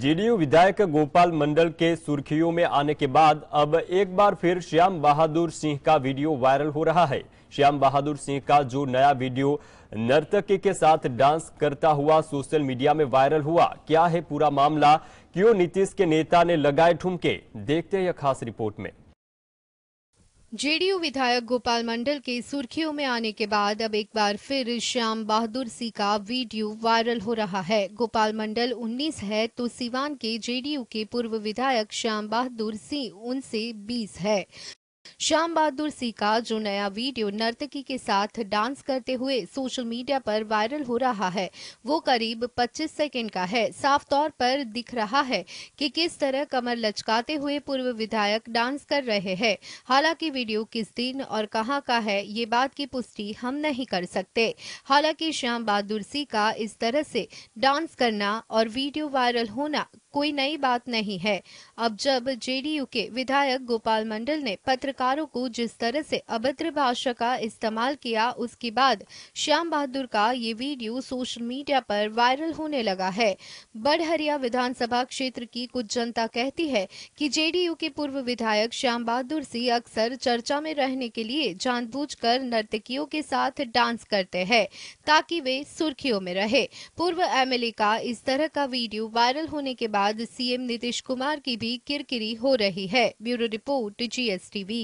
JDU विधायक गोपाल मंडल के सुर्खियों में आने के बाद अब एक बार फिर श्याम बहादुर सिंह का वीडियो वायरल हो रहा है श्याम बहादुर सिंह का जो नया वीडियो नर्तकी के साथ डांस करता हुआ सोशल मीडिया में वायरल हुआ क्या है पूरा मामला क्यों नीतीश के नेता ने लगाए ठुमके देखते हैं यह खास रिपोर्ट में जेडीयू विधायक गोपाल मंडल के सुर्खियों में आने के बाद अब एक बार फिर श्याम बहादुर सिंह का वीडियो वायरल हो रहा है गोपाल मंडल 19 है तो सिवान के जेडीयू के पूर्व विधायक श्याम बहादुर सिंह उनसे 20 है श्याम बहादुर का जो नया वीडियो नर्तकी के साथ डांस करते हुए सोशल मीडिया पर वायरल हो रहा है वो करीब 25 सेकंड का है साफ तौर पर दिख रहा है कि किस तरह कमर लचकाते हुए पूर्व विधायक डांस कर रहे हैं हालांकि वीडियो किस दिन और कहां का है ये बात की पुष्टि हम नहीं कर सकते हालांकि श्याम बहादुर का इस तरह से डांस करना और वीडियो वायरल होना कोई नई बात नहीं है अब जब जेडीयू के विधायक गोपाल मंडल ने पत्रकारों को जिस तरह से अभद्र भाषा का इस्तेमाल किया उसके बाद श्याम बहादुर का ये वीडियो सोशल मीडिया पर वायरल होने लगा है बड़हरिया विधानसभा क्षेत्र की कुछ जनता कहती है कि जेडीयू के पूर्व विधायक श्याम बहादुर सिंह अक्सर चर्चा में रहने के लिए जानबूझकर नर्तकियों के साथ डांस करते हैं ताकि वे सुर्खियों में रहे पूर्व एमएलए का इस तरह का वीडियो वायरल होने के बाद बाद सीएम नीतीश कुमार की भी किरकिरी हो रही है ब्यूरो रिपोर्ट जीएसटीवी